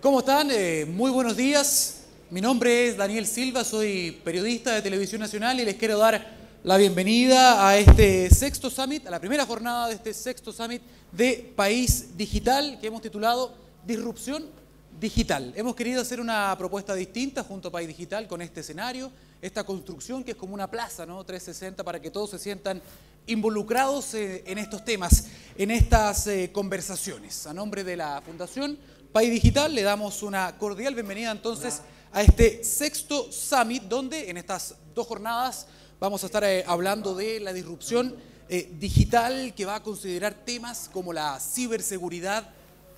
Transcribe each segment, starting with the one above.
¿Cómo están? Eh, muy buenos días. Mi nombre es Daniel Silva, soy periodista de Televisión Nacional y les quiero dar la bienvenida a este sexto summit, a la primera jornada de este sexto summit de País Digital que hemos titulado Disrupción Digital. Hemos querido hacer una propuesta distinta junto a País Digital con este escenario, esta construcción que es como una plaza, ¿no? 360 para que todos se sientan involucrados eh, en estos temas, en estas eh, conversaciones. A nombre de la Fundación País Digital. Le damos una cordial bienvenida entonces a este sexto summit donde en estas dos jornadas vamos a estar eh, hablando de la disrupción eh, digital que va a considerar temas como la ciberseguridad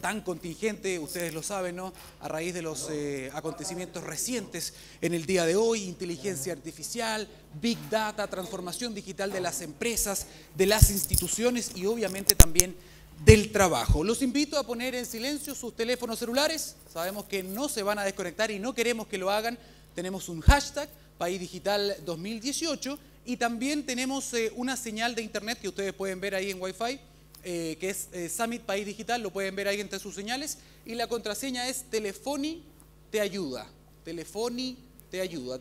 tan contingente, ustedes lo saben, ¿no? A raíz de los eh, acontecimientos recientes en el día de hoy, inteligencia artificial, big data, transformación digital de las empresas, de las instituciones y obviamente también del trabajo. Los invito a poner en silencio sus teléfonos celulares. Sabemos que no se van a desconectar y no queremos que lo hagan. Tenemos un hashtag, País Digital 2018, y también tenemos eh, una señal de internet que ustedes pueden ver ahí en Wi-Fi, eh, que es eh, Summit País Digital, lo pueden ver ahí entre sus señales. Y la contraseña es Telefoni te ayuda. Telefoni te ayuda.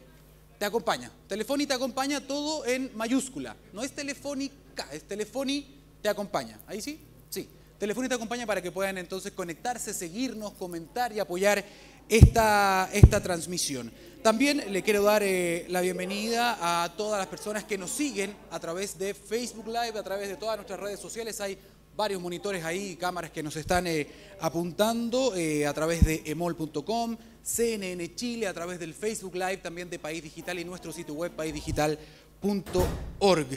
Te acompaña. Telefoni te acompaña todo en mayúscula. No es telefónica, es Telefoni te acompaña. Ahí sí, Sí, Telefónica acompaña para que puedan entonces conectarse, seguirnos, comentar y apoyar esta, esta transmisión. También le quiero dar eh, la bienvenida a todas las personas que nos siguen a través de Facebook Live, a través de todas nuestras redes sociales. Hay varios monitores ahí, cámaras que nos están eh, apuntando eh, a través de emol.com, CNN Chile, a través del Facebook Live también de País Digital y nuestro sitio web paísdigital.org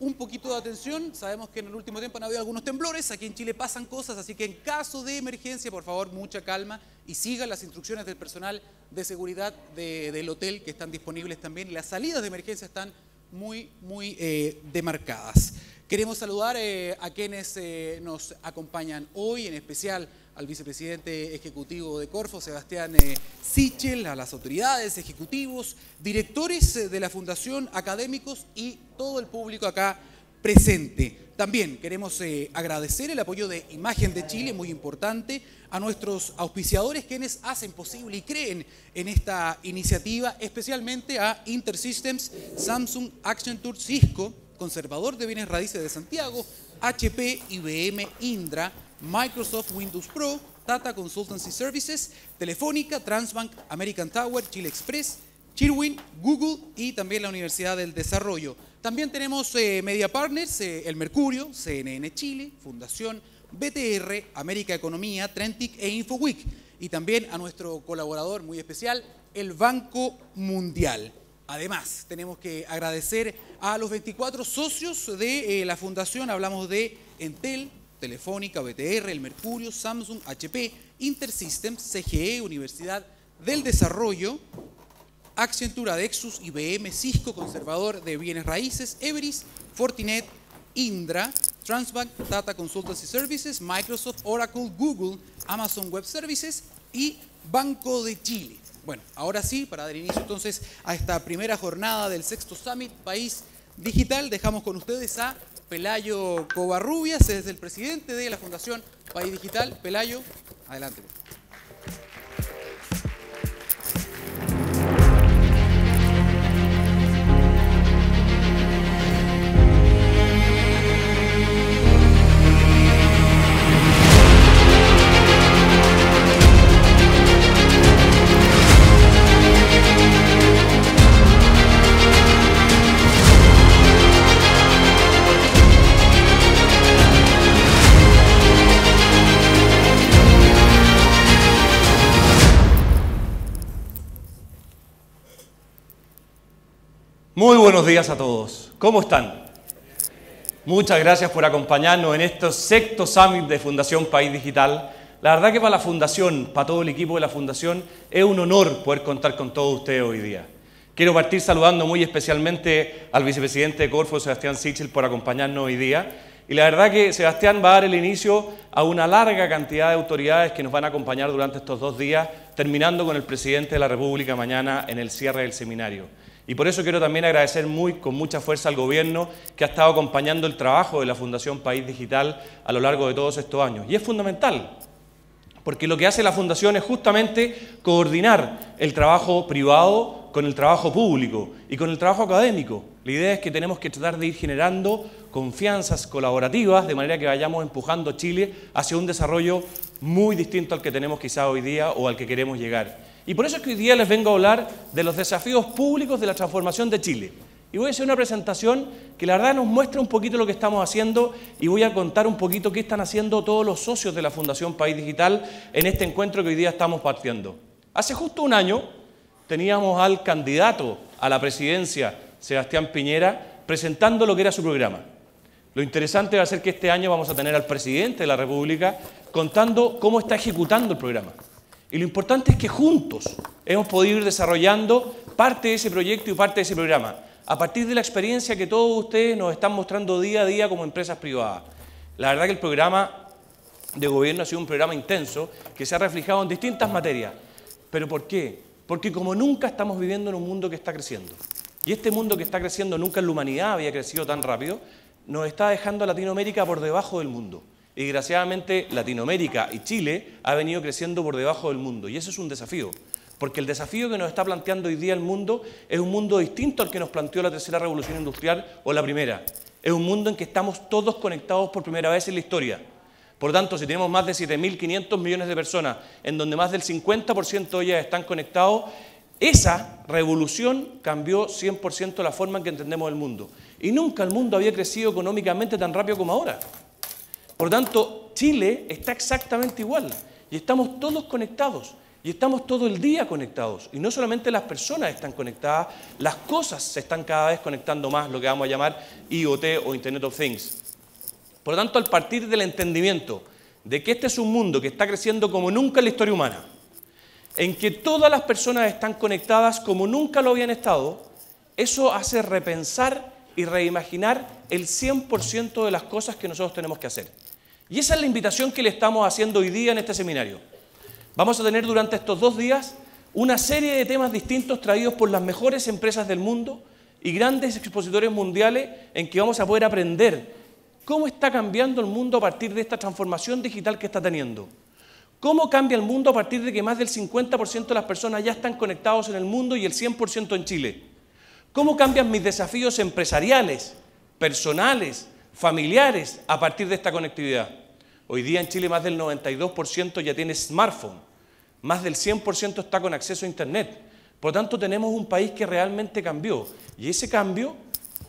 un poquito de atención. Sabemos que en el último tiempo han habido algunos temblores, aquí en Chile pasan cosas, así que en caso de emergencia, por favor, mucha calma y sigan las instrucciones del personal de seguridad del hotel que están disponibles también. Las salidas de emergencia están muy, muy eh, demarcadas. Queremos saludar eh, a quienes eh, nos acompañan hoy, en especial al vicepresidente ejecutivo de Corfo, Sebastián eh, Sichel, a las autoridades, ejecutivos, directores eh, de la Fundación, académicos y todo el público acá presente. También queremos eh, agradecer el apoyo de Imagen de Chile, muy importante, a nuestros auspiciadores quienes hacen posible y creen en esta iniciativa, especialmente a Intersystems, Samsung, Action Tour, Cisco, Conservador de Bienes Raíces de Santiago, HP, IBM, Indra, Microsoft Windows Pro, Tata Consultancy Services, Telefónica, Transbank, American Tower, Chile Express, Chirwin, Google y también la Universidad del Desarrollo. También tenemos eh, media partners, eh, El Mercurio, CNN Chile, Fundación BTR, América Economía, Trentic e InfoWeek. Y también a nuestro colaborador muy especial, el Banco Mundial. Además, tenemos que agradecer a los 24 socios de eh, la Fundación. Hablamos de Entel, Telefónica, BTR, El Mercurio, Samsung, HP, Intersystems, CGE, Universidad del Desarrollo, Accentura, Dexus, IBM, Cisco, Conservador de Bienes Raíces, Everis, Fortinet, Indra, Transbank, Data Consultancy Services, Microsoft, Oracle, Google, Amazon Web Services y Banco de Chile. Bueno, ahora sí, para dar inicio entonces a esta primera jornada del sexto Summit País Digital, dejamos con ustedes a Pelayo Covarrubias, es el presidente de la Fundación País Digital. Pelayo, adelante. Muy buenos días a todos. ¿Cómo están? Muchas gracias por acompañarnos en este sexto summit de Fundación País Digital. La verdad que para la Fundación, para todo el equipo de la Fundación, es un honor poder contar con todos ustedes hoy día. Quiero partir saludando muy especialmente al vicepresidente de Corfo, Sebastián Sichel, por acompañarnos hoy día. Y la verdad que Sebastián va a dar el inicio a una larga cantidad de autoridades que nos van a acompañar durante estos dos días, terminando con el presidente de la República mañana en el cierre del seminario. Y por eso quiero también agradecer muy, con mucha fuerza al gobierno que ha estado acompañando el trabajo de la Fundación País Digital a lo largo de todos estos años. Y es fundamental, porque lo que hace la Fundación es justamente coordinar el trabajo privado con el trabajo público y con el trabajo académico. La idea es que tenemos que tratar de ir generando confianzas colaborativas de manera que vayamos empujando Chile hacia un desarrollo muy distinto al que tenemos quizá hoy día o al que queremos llegar. Y por eso es que hoy día les vengo a hablar de los desafíos públicos de la transformación de Chile. Y voy a hacer una presentación que la verdad nos muestra un poquito lo que estamos haciendo y voy a contar un poquito qué están haciendo todos los socios de la Fundación País Digital en este encuentro que hoy día estamos partiendo. Hace justo un año teníamos al candidato a la presidencia, Sebastián Piñera, presentando lo que era su programa. Lo interesante va a ser que este año vamos a tener al presidente de la República contando cómo está ejecutando el programa. Y lo importante es que juntos hemos podido ir desarrollando parte de ese proyecto y parte de ese programa, a partir de la experiencia que todos ustedes nos están mostrando día a día como empresas privadas. La verdad que el programa de gobierno ha sido un programa intenso que se ha reflejado en distintas materias. ¿Pero por qué? Porque como nunca estamos viviendo en un mundo que está creciendo. Y este mundo que está creciendo, nunca en la humanidad había crecido tan rápido, nos está dejando a Latinoamérica por debajo del mundo. Y desgraciadamente Latinoamérica y Chile ha venido creciendo por debajo del mundo. Y eso es un desafío. Porque el desafío que nos está planteando hoy día el mundo es un mundo distinto al que nos planteó la tercera revolución industrial o la primera. Es un mundo en que estamos todos conectados por primera vez en la historia. Por tanto, si tenemos más de 7.500 millones de personas, en donde más del 50% de ellas están conectados, esa revolución cambió 100% la forma en que entendemos el mundo. Y nunca el mundo había crecido económicamente tan rápido como ahora. Por tanto, Chile está exactamente igual y estamos todos conectados y estamos todo el día conectados. Y no solamente las personas están conectadas, las cosas se están cada vez conectando más, lo que vamos a llamar IoT o Internet of Things. Por lo tanto, al partir del entendimiento de que este es un mundo que está creciendo como nunca en la historia humana, en que todas las personas están conectadas como nunca lo habían estado, eso hace repensar y reimaginar el 100% de las cosas que nosotros tenemos que hacer. Y esa es la invitación que le estamos haciendo hoy día en este seminario. Vamos a tener durante estos dos días una serie de temas distintos traídos por las mejores empresas del mundo y grandes expositores mundiales en que vamos a poder aprender cómo está cambiando el mundo a partir de esta transformación digital que está teniendo. ¿Cómo cambia el mundo a partir de que más del 50% de las personas ya están conectados en el mundo y el 100% en Chile? ¿Cómo cambian mis desafíos empresariales, personales, familiares a partir de esta conectividad. Hoy día en Chile más del 92% ya tiene smartphone, más del 100% está con acceso a Internet. Por tanto, tenemos un país que realmente cambió. Y ese cambio,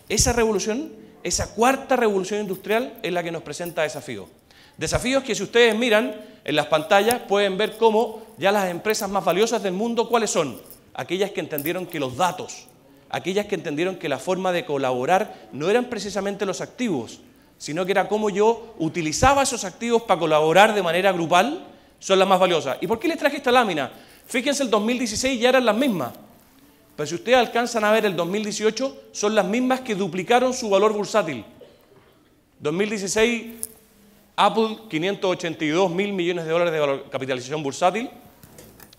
esa revolución, esa cuarta revolución industrial es la que nos presenta desafíos. Desafíos que si ustedes miran en las pantallas pueden ver cómo ya las empresas más valiosas del mundo, ¿cuáles son? Aquellas que entendieron que los datos aquellas que entendieron que la forma de colaborar no eran precisamente los activos, sino que era cómo yo utilizaba esos activos para colaborar de manera grupal, son las más valiosas. ¿Y por qué les traje esta lámina? Fíjense, el 2016 ya eran las mismas. Pero si ustedes alcanzan a ver el 2018, son las mismas que duplicaron su valor bursátil. 2016, Apple 582 mil millones de dólares de capitalización bursátil.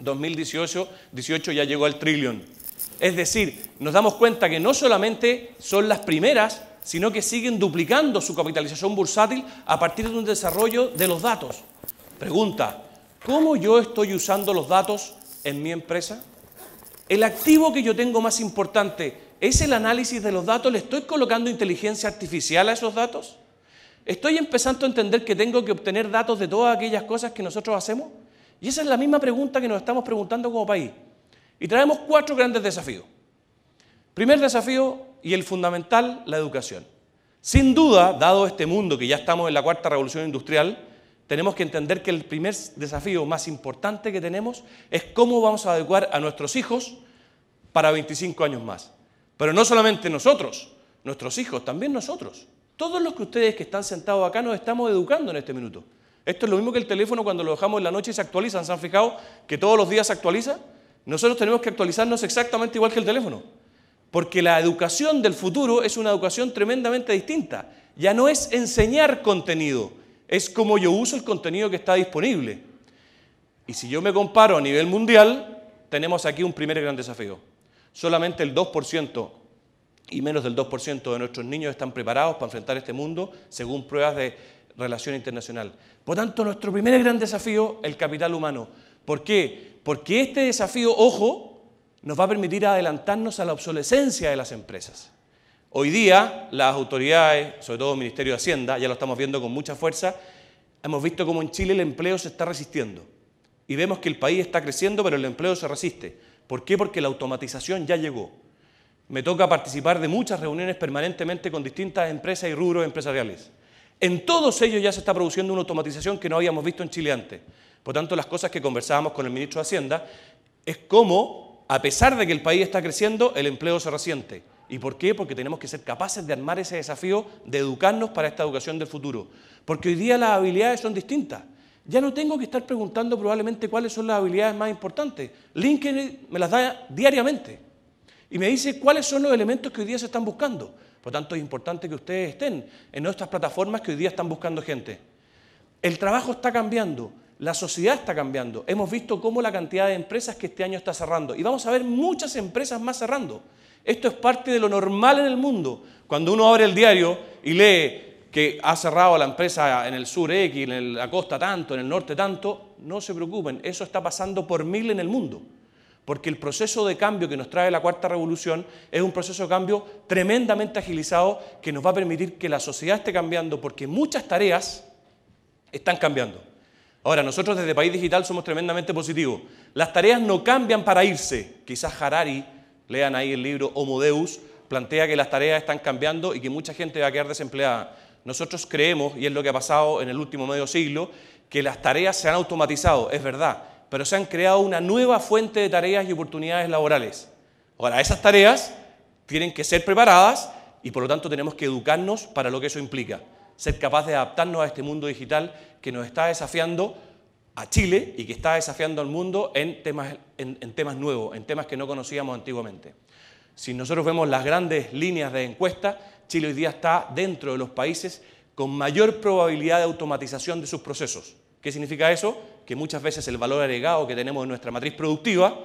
2018 18 ya llegó al trillón. Es decir, nos damos cuenta que no solamente son las primeras, sino que siguen duplicando su capitalización bursátil a partir de un desarrollo de los datos. Pregunta, ¿cómo yo estoy usando los datos en mi empresa? El activo que yo tengo más importante es el análisis de los datos. ¿Le estoy colocando inteligencia artificial a esos datos? ¿Estoy empezando a entender que tengo que obtener datos de todas aquellas cosas que nosotros hacemos? Y esa es la misma pregunta que nos estamos preguntando como país. Y traemos cuatro grandes desafíos. Primer desafío y el fundamental, la educación. Sin duda, dado este mundo que ya estamos en la cuarta revolución industrial, tenemos que entender que el primer desafío más importante que tenemos es cómo vamos a adecuar a nuestros hijos para 25 años más. Pero no solamente nosotros, nuestros hijos, también nosotros. Todos los que ustedes que están sentados acá nos estamos educando en este minuto. Esto es lo mismo que el teléfono cuando lo dejamos en la noche y se actualiza. ¿Se han fijado que todos los días se actualiza? Nosotros tenemos que actualizarnos exactamente igual que el teléfono, porque la educación del futuro es una educación tremendamente distinta. Ya no es enseñar contenido, es como yo uso el contenido que está disponible. Y si yo me comparo a nivel mundial, tenemos aquí un primer gran desafío. Solamente el 2% y menos del 2% de nuestros niños están preparados para enfrentar este mundo según pruebas de relación internacional. Por tanto, nuestro primer gran desafío, el capital humano ¿Por qué? Porque este desafío, ojo, nos va a permitir adelantarnos a la obsolescencia de las empresas. Hoy día las autoridades, sobre todo el Ministerio de Hacienda, ya lo estamos viendo con mucha fuerza, hemos visto cómo en Chile el empleo se está resistiendo. Y vemos que el país está creciendo, pero el empleo se resiste. ¿Por qué? Porque la automatización ya llegó. Me toca participar de muchas reuniones permanentemente con distintas empresas y rubros empresariales. En todos ellos ya se está produciendo una automatización que no habíamos visto en Chile antes. Por tanto, las cosas que conversábamos con el ministro de Hacienda es cómo, a pesar de que el país está creciendo, el empleo se resiente. ¿Y por qué? Porque tenemos que ser capaces de armar ese desafío, de educarnos para esta educación del futuro. Porque hoy día las habilidades son distintas. Ya no tengo que estar preguntando probablemente cuáles son las habilidades más importantes. LinkedIn me las da diariamente y me dice cuáles son los elementos que hoy día se están buscando. Por tanto, es importante que ustedes estén en nuestras plataformas que hoy día están buscando gente. El trabajo está cambiando, la sociedad está cambiando. Hemos visto cómo la cantidad de empresas que este año está cerrando. Y vamos a ver muchas empresas más cerrando. Esto es parte de lo normal en el mundo. Cuando uno abre el diario y lee que ha cerrado la empresa en el sur X, en la costa tanto, en el norte tanto, no se preocupen, eso está pasando por mil en el mundo. Porque el proceso de cambio que nos trae la cuarta revolución es un proceso de cambio tremendamente agilizado que nos va a permitir que la sociedad esté cambiando porque muchas tareas están cambiando. Ahora, nosotros desde País Digital somos tremendamente positivos. Las tareas no cambian para irse. Quizás Harari, lean ahí el libro Homo Deus, plantea que las tareas están cambiando y que mucha gente va a quedar desempleada. Nosotros creemos, y es lo que ha pasado en el último medio siglo, que las tareas se han automatizado, es verdad, pero se han creado una nueva fuente de tareas y oportunidades laborales. Ahora, esas tareas tienen que ser preparadas y por lo tanto tenemos que educarnos para lo que eso implica ser capaz de adaptarnos a este mundo digital que nos está desafiando a Chile y que está desafiando al mundo en temas, en, en temas nuevos, en temas que no conocíamos antiguamente. Si nosotros vemos las grandes líneas de encuesta, Chile hoy día está dentro de los países con mayor probabilidad de automatización de sus procesos. ¿Qué significa eso? Que muchas veces el valor agregado que tenemos en nuestra matriz productiva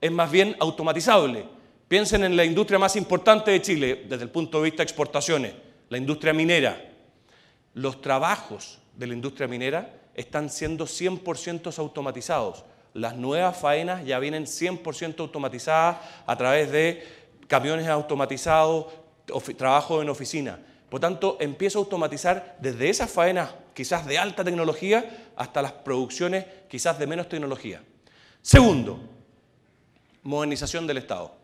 es más bien automatizable. Piensen en la industria más importante de Chile desde el punto de vista de exportaciones, la industria minera los trabajos de la industria minera están siendo 100% automatizados. Las nuevas faenas ya vienen 100% automatizadas a través de camiones automatizados, trabajo en oficina. Por tanto, empiezo a automatizar desde esas faenas quizás de alta tecnología hasta las producciones quizás de menos tecnología. Segundo, modernización del Estado.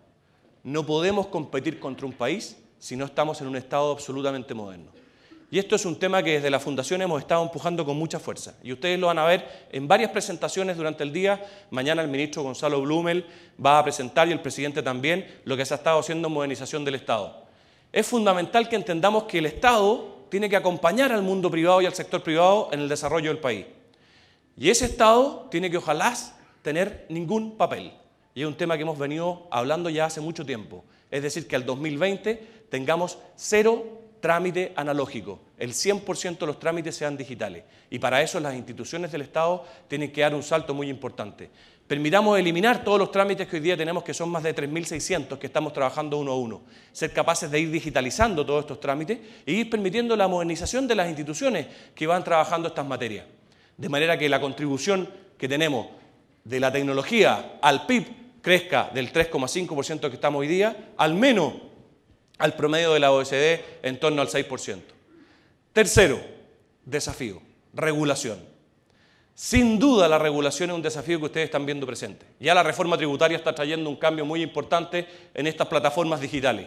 No podemos competir contra un país si no estamos en un Estado absolutamente moderno. Y esto es un tema que desde la Fundación hemos estado empujando con mucha fuerza. Y ustedes lo van a ver en varias presentaciones durante el día. Mañana el ministro Gonzalo Blumel va a presentar y el presidente también lo que se ha estado haciendo en modernización del Estado. Es fundamental que entendamos que el Estado tiene que acompañar al mundo privado y al sector privado en el desarrollo del país. Y ese Estado tiene que ojalá tener ningún papel. Y es un tema que hemos venido hablando ya hace mucho tiempo. Es decir, que al 2020 tengamos cero trámite analógico. El 100% de los trámites sean digitales. Y para eso las instituciones del Estado tienen que dar un salto muy importante. Permitamos eliminar todos los trámites que hoy día tenemos, que son más de 3.600, que estamos trabajando uno a uno. Ser capaces de ir digitalizando todos estos trámites e ir permitiendo la modernización de las instituciones que van trabajando estas materias. De manera que la contribución que tenemos de la tecnología al PIB crezca del 3,5% que estamos hoy día, al menos al promedio de la OECD en torno al 6%. Tercero, desafío, regulación. Sin duda la regulación es un desafío que ustedes están viendo presente. Ya la reforma tributaria está trayendo un cambio muy importante en estas plataformas digitales.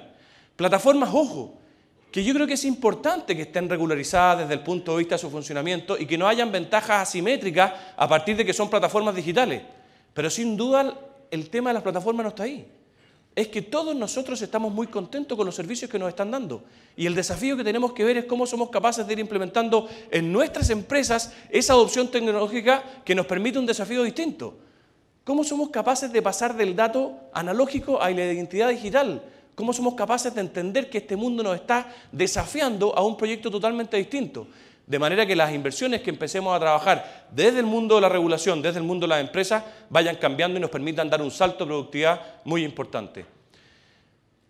Plataformas, ojo, que yo creo que es importante que estén regularizadas desde el punto de vista de su funcionamiento y que no hayan ventajas asimétricas a partir de que son plataformas digitales. Pero sin duda el tema de las plataformas no está ahí es que todos nosotros estamos muy contentos con los servicios que nos están dando. Y el desafío que tenemos que ver es cómo somos capaces de ir implementando en nuestras empresas esa adopción tecnológica que nos permite un desafío distinto. ¿Cómo somos capaces de pasar del dato analógico a la identidad digital? ¿Cómo somos capaces de entender que este mundo nos está desafiando a un proyecto totalmente distinto? De manera que las inversiones que empecemos a trabajar desde el mundo de la regulación, desde el mundo de las empresas, vayan cambiando y nos permitan dar un salto de productividad muy importante.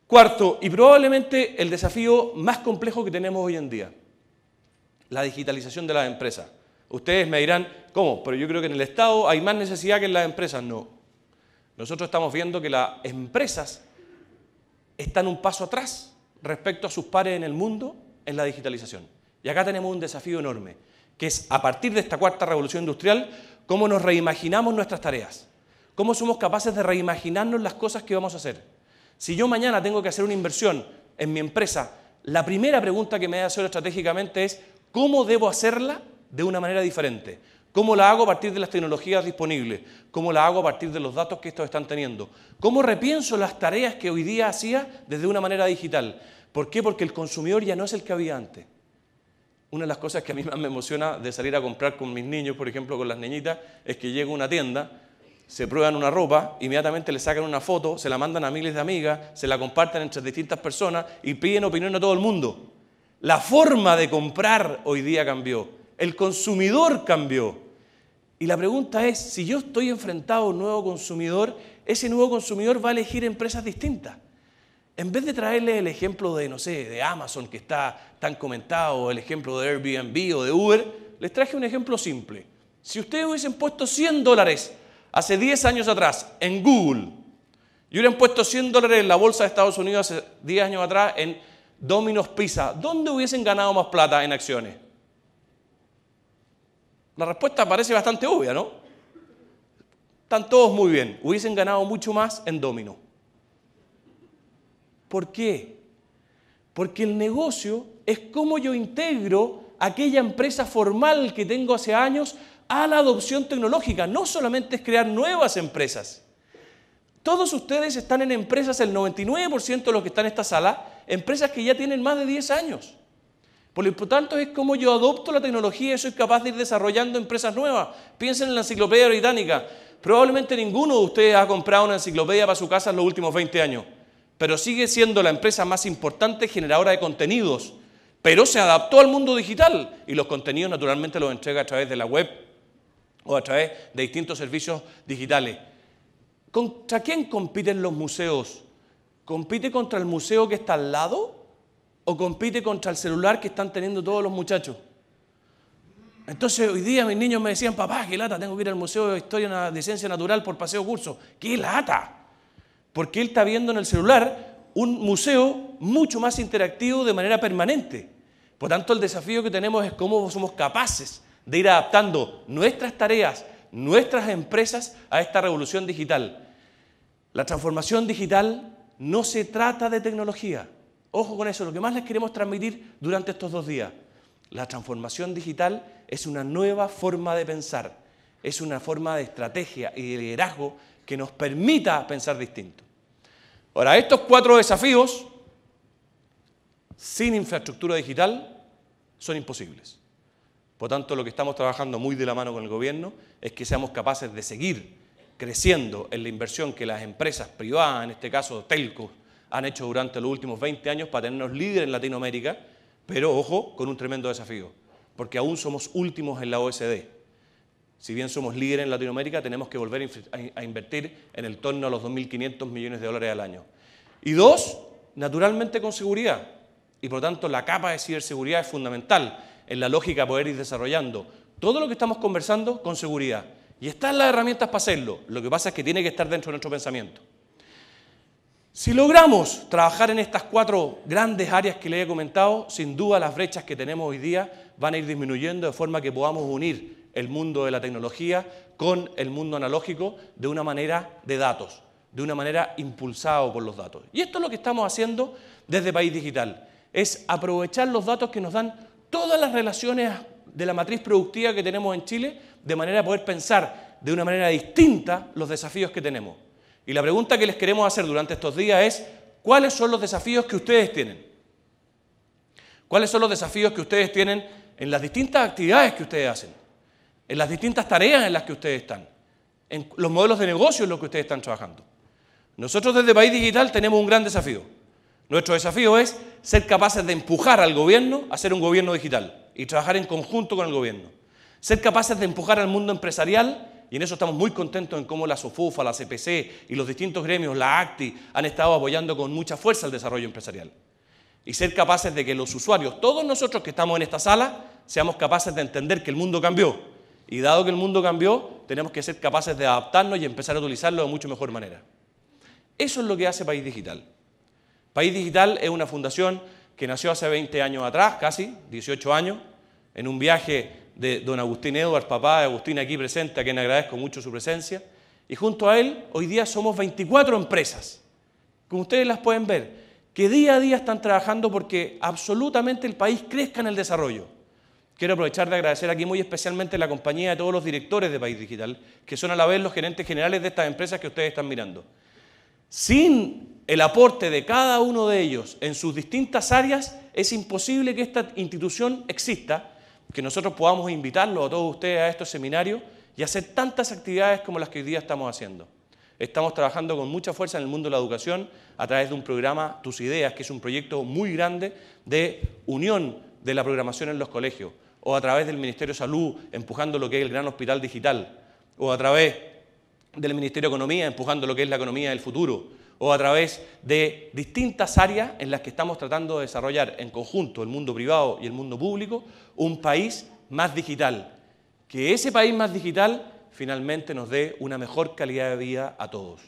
Cuarto, y probablemente el desafío más complejo que tenemos hoy en día, la digitalización de las empresas. Ustedes me dirán, ¿cómo? Pero yo creo que en el Estado hay más necesidad que en las empresas. No. Nosotros estamos viendo que las empresas están un paso atrás respecto a sus pares en el mundo en la digitalización. Y acá tenemos un desafío enorme, que es a partir de esta cuarta revolución industrial, cómo nos reimaginamos nuestras tareas, cómo somos capaces de reimaginarnos las cosas que vamos a hacer. Si yo mañana tengo que hacer una inversión en mi empresa, la primera pregunta que me voy a hacer estratégicamente es, ¿cómo debo hacerla de una manera diferente? ¿Cómo la hago a partir de las tecnologías disponibles? ¿Cómo la hago a partir de los datos que estos están teniendo? ¿Cómo repienso las tareas que hoy día hacía desde una manera digital? ¿Por qué? Porque el consumidor ya no es el que había antes una de las cosas que a mí más me emociona de salir a comprar con mis niños, por ejemplo, con las niñitas, es que llega una tienda, se prueban una ropa, inmediatamente le sacan una foto, se la mandan a miles de amigas, se la comparten entre distintas personas y piden opinión a todo el mundo. La forma de comprar hoy día cambió, el consumidor cambió. Y la pregunta es, si yo estoy enfrentado a un nuevo consumidor, ese nuevo consumidor va a elegir empresas distintas en vez de traerles el ejemplo de, no sé, de Amazon que está tan comentado, o el ejemplo de Airbnb o de Uber, les traje un ejemplo simple. Si ustedes hubiesen puesto 100 dólares hace 10 años atrás en Google y hubieran puesto 100 dólares en la bolsa de Estados Unidos hace 10 años atrás en Domino's Pizza, ¿dónde hubiesen ganado más plata en acciones? La respuesta parece bastante obvia, ¿no? Están todos muy bien. Hubiesen ganado mucho más en Domino's. ¿Por qué? Porque el negocio es cómo yo integro aquella empresa formal que tengo hace años a la adopción tecnológica. No solamente es crear nuevas empresas. Todos ustedes están en empresas, el 99% de los que están en esta sala, empresas que ya tienen más de 10 años. Por lo tanto, es como yo adopto la tecnología y soy capaz de ir desarrollando empresas nuevas. Piensen en la enciclopedia británica. Probablemente ninguno de ustedes ha comprado una enciclopedia para su casa en los últimos 20 años pero sigue siendo la empresa más importante generadora de contenidos. Pero se adaptó al mundo digital y los contenidos naturalmente los entrega a través de la web o a través de distintos servicios digitales. ¿Contra quién compiten los museos? ¿Compite contra el museo que está al lado o compite contra el celular que están teniendo todos los muchachos? Entonces hoy día mis niños me decían, papá, qué lata, tengo que ir al Museo de Historia de Ciencia Natural por paseo curso. ¡Qué lata! porque él está viendo en el celular un museo mucho más interactivo de manera permanente. Por tanto, el desafío que tenemos es cómo somos capaces de ir adaptando nuestras tareas, nuestras empresas a esta revolución digital. La transformación digital no se trata de tecnología. Ojo con eso, lo que más les queremos transmitir durante estos dos días. La transformación digital es una nueva forma de pensar, es una forma de estrategia y de liderazgo que nos permita pensar distinto. Ahora, estos cuatro desafíos sin infraestructura digital son imposibles. Por tanto, lo que estamos trabajando muy de la mano con el gobierno es que seamos capaces de seguir creciendo en la inversión que las empresas privadas, en este caso Telco, han hecho durante los últimos 20 años para tenernos líderes en Latinoamérica, pero ojo, con un tremendo desafío, porque aún somos últimos en la OSD. Si bien somos líderes en Latinoamérica, tenemos que volver a invertir en el torno a los 2.500 millones de dólares al año. Y dos, naturalmente con seguridad. Y por lo tanto, la capa de ciberseguridad es fundamental en la lógica de poder ir desarrollando todo lo que estamos conversando con seguridad. Y están las herramientas para hacerlo. Lo que pasa es que tiene que estar dentro de nuestro pensamiento. Si logramos trabajar en estas cuatro grandes áreas que le he comentado, sin duda las brechas que tenemos hoy día van a ir disminuyendo de forma que podamos unir el mundo de la tecnología con el mundo analógico de una manera de datos, de una manera impulsado por los datos. Y esto es lo que estamos haciendo desde País Digital, es aprovechar los datos que nos dan todas las relaciones de la matriz productiva que tenemos en Chile, de manera a poder pensar de una manera distinta los desafíos que tenemos. Y la pregunta que les queremos hacer durante estos días es, ¿cuáles son los desafíos que ustedes tienen? ¿Cuáles son los desafíos que ustedes tienen en las distintas actividades que ustedes hacen? en las distintas tareas en las que ustedes están, en los modelos de negocio en los que ustedes están trabajando. Nosotros desde País Digital tenemos un gran desafío. Nuestro desafío es ser capaces de empujar al gobierno a ser un gobierno digital y trabajar en conjunto con el gobierno. Ser capaces de empujar al mundo empresarial, y en eso estamos muy contentos en cómo la SOFUFA, la e CPC y los distintos gremios, la ACTI, han estado apoyando con mucha fuerza el desarrollo empresarial. Y ser capaces de que los usuarios, todos nosotros que estamos en esta sala, seamos capaces de entender que el mundo cambió y dado que el mundo cambió, tenemos que ser capaces de adaptarnos y empezar a utilizarlo de mucho mejor manera. Eso es lo que hace País Digital. País Digital es una fundación que nació hace 20 años atrás, casi, 18 años, en un viaje de don Agustín Edwards, papá de Agustín aquí presente, a quien agradezco mucho su presencia. Y junto a él, hoy día somos 24 empresas, como ustedes las pueden ver, que día a día están trabajando porque absolutamente el país crezca en el desarrollo. Quiero aprovechar de agradecer aquí muy especialmente la compañía de todos los directores de País Digital, que son a la vez los gerentes generales de estas empresas que ustedes están mirando. Sin el aporte de cada uno de ellos en sus distintas áreas, es imposible que esta institución exista, que nosotros podamos invitarlos a todos ustedes a estos seminarios y hacer tantas actividades como las que hoy día estamos haciendo. Estamos trabajando con mucha fuerza en el mundo de la educación a través de un programa Tus Ideas, que es un proyecto muy grande de unión de la programación en los colegios o a través del Ministerio de Salud empujando lo que es el gran hospital digital, o a través del Ministerio de Economía empujando lo que es la economía del futuro, o a través de distintas áreas en las que estamos tratando de desarrollar en conjunto el mundo privado y el mundo público un país más digital, que ese país más digital finalmente nos dé una mejor calidad de vida a todos.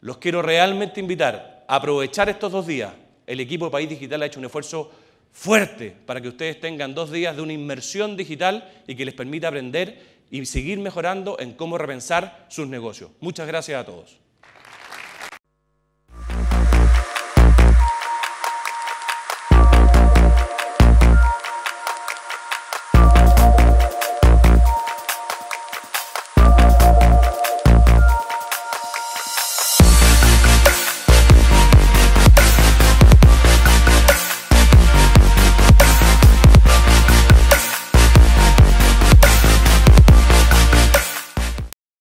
Los quiero realmente invitar a aprovechar estos dos días. El equipo de País Digital ha hecho un esfuerzo fuerte para que ustedes tengan dos días de una inmersión digital y que les permita aprender y seguir mejorando en cómo repensar sus negocios. Muchas gracias a todos.